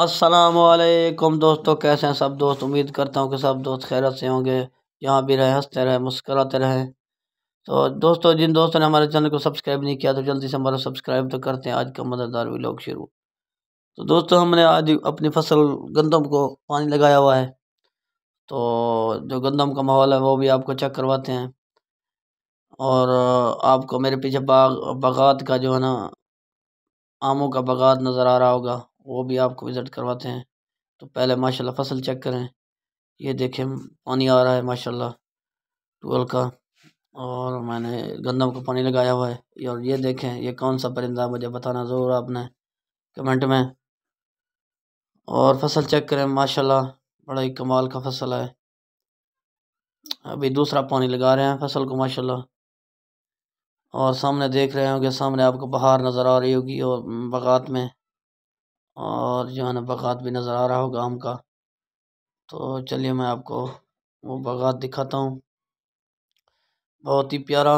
असलकुम दोस्तों कैसे हैं सब दोस्त उम्मीद करता हूँ कि सब दोस्त खैरत से होंगे जहाँ भी रहें हंसते रहें मुस्कराते रहें तो दोस्तों जिन दोस्तों ने हमारे चैनल को सब्सक्राइब नहीं किया तो जल्दी से हमारा सब्सक्राइब तो करते हैं आज का भी लोग शुरू तो दोस्तों हमने आज अपनी फसल गंदम को पानी लगाया हुआ है तो जो गंदम का माहौल है वो भी आपको चेक करवाते हैं और आपको मेरे पीछे बाग बागात का जो है ना आमों का बागात नज़र आ रहा होगा वो भी आपको विज़िट करवाते हैं तो पहले माशाल्लाह फसल चेक करें ये देखें पानी आ रहा है माशाल्लाह टूल का और मैंने गंदम को पानी लगाया हुआ है और ये देखें ये कौन सा परिंदा मुझे बताना ज़रूर आपने कमेंट में और फसल चेक करें माशा बड़ा ही कमाल का फसल है अभी दूसरा पानी लगा रहे हैं फसल को माशाल्लाह और सामने देख रहे होंगे सामने आपको बाहर नज़र आ रही होगी और बागात में और जो है ना बगात भी नज़र आ रहा होगा आम का तो चलिए मैं आपको वो बगात दिखाता हूँ बहुत ही प्यारा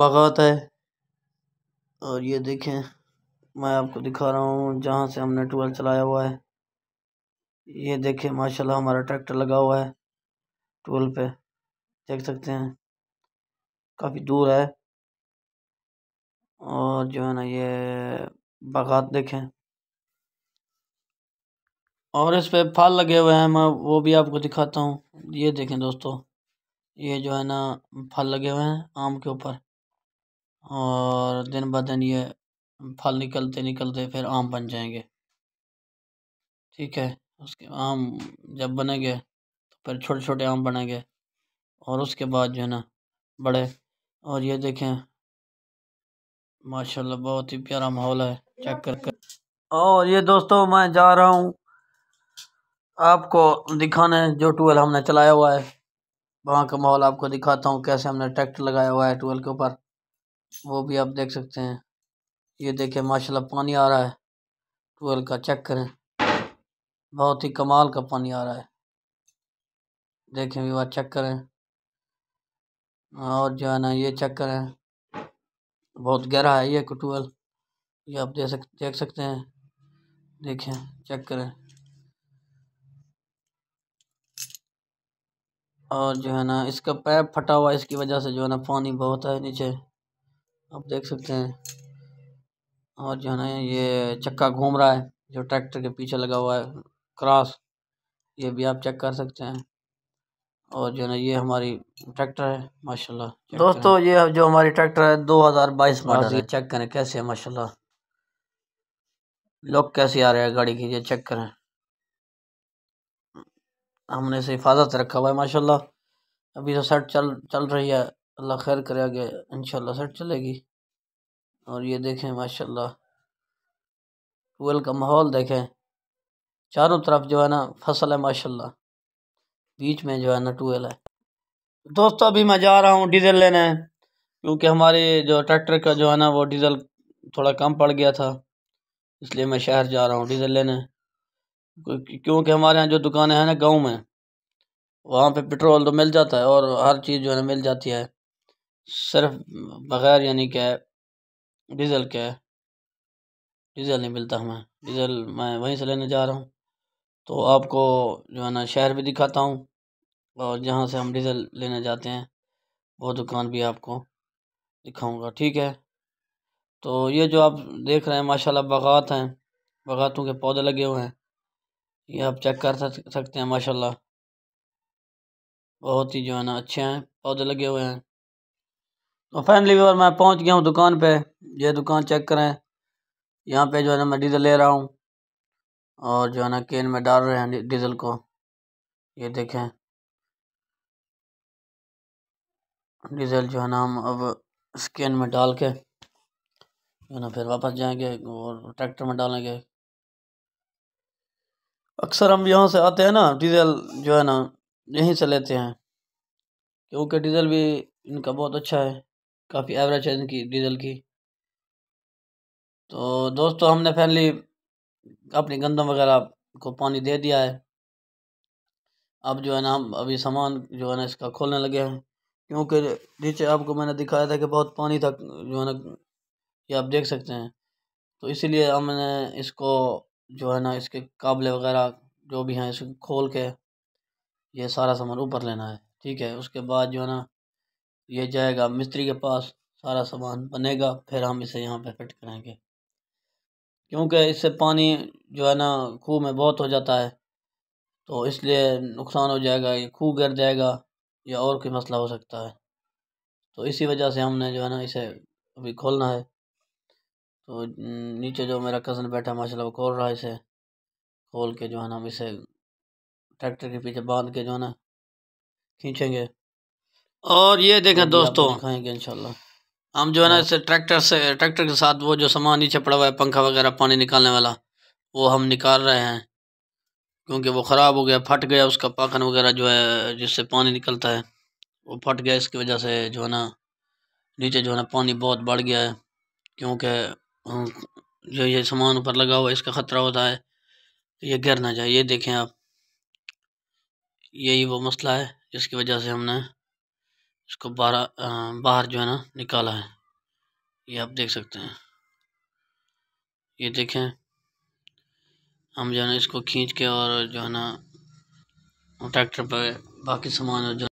बगात है और ये देखें मैं आपको दिखा रहा हूँ जहाँ से हमने ट्वेल्व चलाया हुआ है ये देखें माशाल्लाह हमारा ट्रैक्टर लगा हुआ है ट्वेल्व पे देख सकते हैं काफ़ी दूर है और जो है ना ये बागात देखें और इस पे फल लगे हुए हैं मैं वो भी आपको दिखाता हूँ ये देखें दोस्तों ये जो है ना फल लगे हुए हैं आम के ऊपर और दिन ब दिन ये फल निकलते निकलते फिर आम बन जाएंगे ठीक है उसके आम जब बनेंगे तो फिर छोटे छोटे आम बनेंगे और उसके बाद जो है ना बड़े और ये देखें माशाल्लाह बहुत ही प्यारा माहौल है चेक कर कर और ये दोस्तों मैं जा रहा हूँ आपको दिखाने जो टूवेल हमने चलाया हुआ है वहाँ का माहौल आपको दिखाता हूँ कैसे हमने ट्रैक्टर लगाया हुआ है टूवेल के ऊपर वो भी आप देख सकते हैं ये देखिए माशाल्लाह पानी आ रहा है टूवेल का चेक करें बहुत ही कमाल का पानी आ रहा है देखें भी बात चेक करें और जो है ना ये चेक करें बहुत गहरा है ये टूवेल ये आप देख सक देख सकते हैं देखें चेक करें और जो है ना इसका पैप फटा हुआ इसकी वजह से जो है ना पानी बहुत है नीचे आप देख सकते हैं और जो है ना ये चक्का घूम रहा है जो ट्रैक्टर के पीछे लगा हुआ है क्रॉस ये भी आप चेक कर सकते हैं और जो है ना ये हमारी ट्रैक्टर है माशाल्लाह दोस्तों ये जो हमारी ट्रैक्टर है 2022 बाईस चेक करें कैसे है माशाल्लाह लोग कैसे आ रहे हैं गाड़ी की ये चेक करें हमने से हिफाजत रखा हुआ है माशाल्लाह अभी तो सेट चल चल रही है अल्लाह खैर करे आगे इंशाल्लाह सेट चलेगी और ये देखें माशाल्लाह टूवेल का माहौल देखें चारों तरफ जो है ना फसल है माशाल्लाह बीच में जो है ना टूवेल है दोस्तों अभी मैं जा रहा हूँ डीज़ल लेने क्योंकि हमारे जो ट्रैक्टर का जो है ना वो डीज़ल थोड़ा कम पड़ गया था इसलिए मैं शहर जा रहा हूँ डीज़ल लेने क्योंकि हमारे यहाँ जो दुकानें हैं ना गाँव में वहाँ पे पेट्रोल तो मिल जाता है और हर चीज़ जो है ना मिल जाती है सिर्फ बग़ैर यानी क्या डीज़ल के डीज़ल नहीं मिलता हमें डीज़ल मैं वहीं से लेने जा रहा हूँ तो आपको जो है ना शहर भी दिखाता हूँ और जहाँ से हम डीज़ल लेने जाते हैं वो दुकान भी आपको दिखाऊँगा ठीक है तो ये जो आप देख रहे हैं माशाल्लाह बगात हैं बगातों के पौधे लगे हुए हैं ये आप चेक कर सकते हैं माशाल्लाह बहुत ही जो है ना अच्छे हैं पौधे लगे हुए हैं तो फैमिली व्यवर मैं पहुंच गया हूँ दुकान पे ये दुकान चेक करें यहाँ पे जो है ना मैं डीज़ल ले रहा हूँ और जो है ना केन में डाल रहे हैं डीज़ल को ये देखें डीज़ल जो है ना हम अब स्कैन में डाल के है ना फिर वापस जाएंगे और ट्रैक्टर में डालेंगे अक्सर हम यहाँ से आते हैं ना डीजल जो है ना यहीं से लेते हैं क्योंकि डीजल भी इनका बहुत अच्छा है काफ़ी एवरेज है इनकी डीजल की तो दोस्तों हमने फाइनली अपनी गंदम वगैरह को पानी दे दिया है अब जो है ना हम अभी सामान जो है ना इसका खोलने लगे हैं क्योंकि नीचे आपको मैंने दिखाया था कि बहुत पानी था जो है ना ये आप देख सकते हैं तो इसीलिए हमने इसको जो है ना इसके काबले वगैरह जो भी हैं इसको खोल के ये सारा सामान ऊपर लेना है ठीक है उसके बाद जो है ना ये जाएगा मिस्त्री के पास सारा सामान बनेगा फिर हम इसे यहाँ पर फिट करेंगे क्योंकि इससे पानी जो है ना खूह में बहुत हो जाता है तो इसलिए नुकसान हो जाएगा ये खूह गिर जाएगा या और कोई मसला हो सकता है तो इसी वजह से हमने जो है ना इसे अभी खोलना है तो नीचे जो मेरा कज़न बैठा है माशाल्लाह वो खोल रहा है इसे खोल के जो है ना हम इसे ट्रैक्टर के पीछे बांध के जो है ना खींचेंगे और ये देखें दोस्तों खाएंगे इंशाल्लाह हम जो है ना हाँ। इसे ट्रैक्टर से ट्रैक्टर के साथ वो जो सामान नीचे पड़ा हुआ है पंखा वगैरह पानी निकालने वाला वो हम निकाल रहे हैं क्योंकि वो ख़राब हो गया फट गया उसका पाखन वगैरह जो है जिससे पानी निकलता है वो फट गया इसकी वजह से जो है ना नीचे जो है ना पानी बहुत बढ़ गया है क्योंकि जो ये सामान ऊपर लगा हुआ है इसका ख़तरा होता है तो ये गिर ना जाए ये देखें आप यही वो मसला है जिसकी वजह से हमने इसको बारह बाहर जो है ना निकाला है ये आप देख सकते हैं ये देखें हम जो है ना इसको खींच के और जो है ना ट्रैक्टर पर बाकी सामान जो